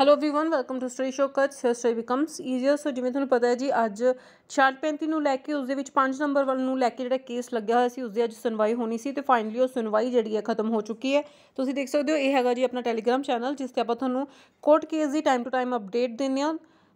hello everyone welcome to story shortcuts story becomes easier so ਜਿਵੇਂ ਤੁਹਾਨੂੰ ਪਤਾ ਹੈ ਜੀ ਅੱਜ 635 ਨੂੰ ਲੈ ਕੇ ਉਸ ਦੇ ਵਿੱਚ 5 ਨੰਬਰ ਵੱਲ ਨੂੰ ਲੈ ਕੇ ਜਿਹੜਾ ਕੇਸ ਲੱਗਿਆ ਹੋਇਆ ਸੀ ਉਸ ਦੀ ਅੱਜ ਸੁਣਵਾਈ ਹੋਣੀ ਸੀ ਤੇ ਫਾਈਨਲੀ ਉਹ ਸੁਣਵਾਈ ਜਿਹੜੀ ਹੈ ਖਤਮ ਹੋ ਚੁੱਕੀ ਹੈ ਤੁਸੀਂ ਦੇਖ ਸਕਦੇ ਹੋ ਇਹ ਹੈਗਾ ਜੀ ਆਪਣਾ ਟੈਲੀਗ੍ਰam ਚੈਨਲ ਜਿਸ ਤੇ ਆਪਾਂ ਤੁਹਾਨੂੰ ਕੋਰਟ ਕੇਸ ਦੀ ਟਾਈਮ ਟੂ ਟਾਈਮ ਅਪਡੇਟ ਦਿੰਨੇ ਆ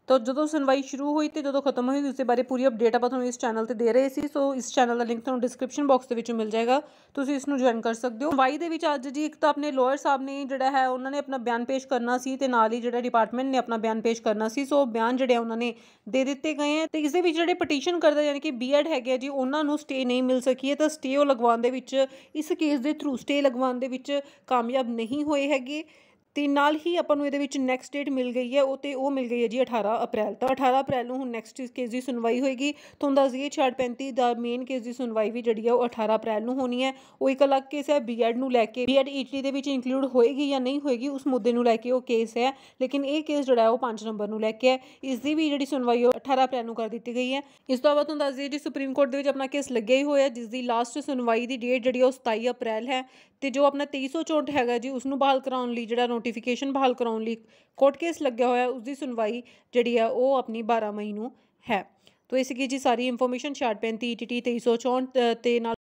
ਤਾਂ ਜਦੋਂ ਸੁਣਵਾਈ ਸ਼ੁਰੂ ਹੋਈ ਤੇ ਜਦੋਂ ਖਤਮ ਹੋਈ ਉਸ ਦੇ ਬਾਰੇ ਪੂਰੀ ਅਪਡੇਟ ਆਪਾਂ ਤੁਹਾਨੂੰ ਇਸ ਚੈਨਲ ਤੇ ਦੇ ਰਹੇ ਸੀ ਸੋ ਇਸ ਚੈਨਲ ਦਾ ਲਿੰਕ ਤੁਹਾਨੂੰ ਡਿਸਕ੍ਰਿਪਸ਼ਨ ਬਾਕਸ ਦੇ ਵਿੱਚ ਮਿਲ ਜਾਏਗਾ ਤੁਸੀਂ ਇਸ ਨੂੰ ਜੁਆਇਨ ਕਰ ਸਕਦੇ ਹੋ ਵਾਈ ਦੇ ਵਿੱਚ ਅੱਜ ਜੀ ਇੱਕ ਤਾਂ ਆਪਣੇ ਲਾਇਰ ਸਾਹਿਬ ਨੇ ਜਿਹੜਾ ਹੈ ਉਹਨਾਂ ਨੇ ਆਪਣਾ ਬਿਆਨ ਪੇਸ਼ ਕਰਨਾ ਸੀ ਤੇ ਨਾਲ ਹੀ ਜਿਹੜਾ ਡਿਪਾਰਟਮੈਂਟ ਨੇ ਆਪਣਾ ਬਿਆਨ ਪੇਸ਼ ਕਰਨਾ ਸੀ ਸੋ ਬਿਆਨ ਜਿਹੜੇ ਉਹਨਾਂ ਨੇ ਦੇ ਦਿੱਤੇ ਗਏ ਹਨ ਤੇ ਇਸ ਦੇ ਵਿੱਚ ਜਿਹੜੇ ਪਟੀਸ਼ਨ ਕਰਦਾ ਯਾਨੀ ਕਿ ਬੀਐਡ ਹੈਗੇ ਜੀ ਉਹਨਾਂ ਨੂੰ ਸਟੇ ਨਹੀਂ ਮਿਲ ਸਕੀ ਹੈ ਤਾਂ ਸਟੇ ਉਹ ਲਗਵਾਉਣ ਦੇ ਵਿੱਚ ਇਸ ਕੇਸ ਦੇ ਥਰੂ ਸਟੇ ਲਗਵਾਉਣ ਦੇ ਵਿੱਚ ਕਾਮਯਾਬ ਨਹੀਂ ਹੋਏ ਹੈਗੇ ਤੇ ਨਾਲ ਹੀ ਆਪਾਂ ਨੂੰ ਇਹਦੇ ਵਿੱਚ ਨੈਕਸਟ ਡੇਟ ਮਿਲ ਗਈ ਹੈ ਉਹ ਤੇ ਉਹ ਮਿਲ ਗਈ ਹੈ ਜੀ 18 ਅਪ੍ਰੈਲ ਤਾਂ 18 ਅਪ੍ਰੈਲ ਨੂੰ ਹੁਣ ਨੈਕਸਟ ਕੇਸ ਦੀ ਸੁਣਵਾਈ ਹੋਏਗੀ ਤੁਹਾਨੂੰ ਦੱਸ ਦਈਏ 635 ਦਾ ਮੇਨ ਕੇਸ ਦੀ ਸੁਣਵਾਈ ਵੀ ਜਿਹੜੀ ਹੈ ਉਹ 18 ਅਪ੍ਰੈਲ ਨੂੰ ਹੋਣੀ ਹੈ ਉਹ ਇੱਕ ਅਲੱਗ ਕੇਸ ਹੈ ਬੀਐਡ ਨੂੰ ਲੈ ਕੇ ਬੀਐਡ ਇਟਲੀ ਦੇ ਵਿੱਚ ਇਨਕਲੂਡ ਹੋਏਗੀ ਜਾਂ ਨਹੀਂ ਹੋਏਗੀ ਉਸ ਮੁੱਦੇ ਨੂੰ ਲੈ ਕੇ ਉਹ ਕੇਸ ਹੈ ਲੇਕਿਨ ਇਹ ਕੇਸ ਜਿਹੜਾ ਉਹ 5 ਨੰਬਰ ਨੂੰ ਲੈ ਕੇ ਹੈ ਇਸ ਦੀ ਵੀ ਜਿਹੜੀ ਸੁਣਵਾਈ ਉਹ 18 ਅਪ੍ਰੈਲ ਨੂੰ ਕਰ ਦਿੱਤੀ ਗਈ ਹੈ ਇਸ ਤੋਂ ਬਾਅਦ ਤੁਹਾਨੂੰ ਦੱਸ ਦਈਏ ਜੀ ਸੁਪਰੀਮ ਕੋਰਟ ਦੇ ਵਿੱਚ ਆਪਣਾ ਕੇਸ ਲੱਗਿਆ ਹੀ ਹੋਇਆ ਜਿਸ ਦੀ ਲਾਸਟ ਸੁਣਵਾਈ ਦੀ ਡੇਟ ਜਿਹੜੀ ਉਹ 27 ਅਪ੍ਰੈਲ ਹੈ ਤੇ ਜੋ ਆਪਣਾ 2364 ਹੈਗਾ ਜੀ ਉਸ ਨੂੰ ਬਹਾਲ ਕਰਾਉਣ ਲਈ ਜਿਹੜਾ ਨੋਟੀਫਿਕੇਸ਼ਨ ਬਹਾਲ ਕਰਾਉਣ ਲਈ ਕੋਰਟ ਕੇਸ ਲੱਗਿਆ ਹੋਇਆ ਉਸ ਦੀ ਸੁਣਵਾਈ ਜਿਹੜੀ ਆ ਉਹ ਆਪਣੀ 12 ਮਈ ਨੂੰ ਹੈ ਤੋ ਇਸ ਕੀ ਜੀ ਸਾਰੀ ਇਨਫੋਰਮੇਸ਼ਨ ਸ਼ਾਰਟ ਪੈਂਤੀ ਟੀਟੀ e 2364 ਤੇ ਨਾਲ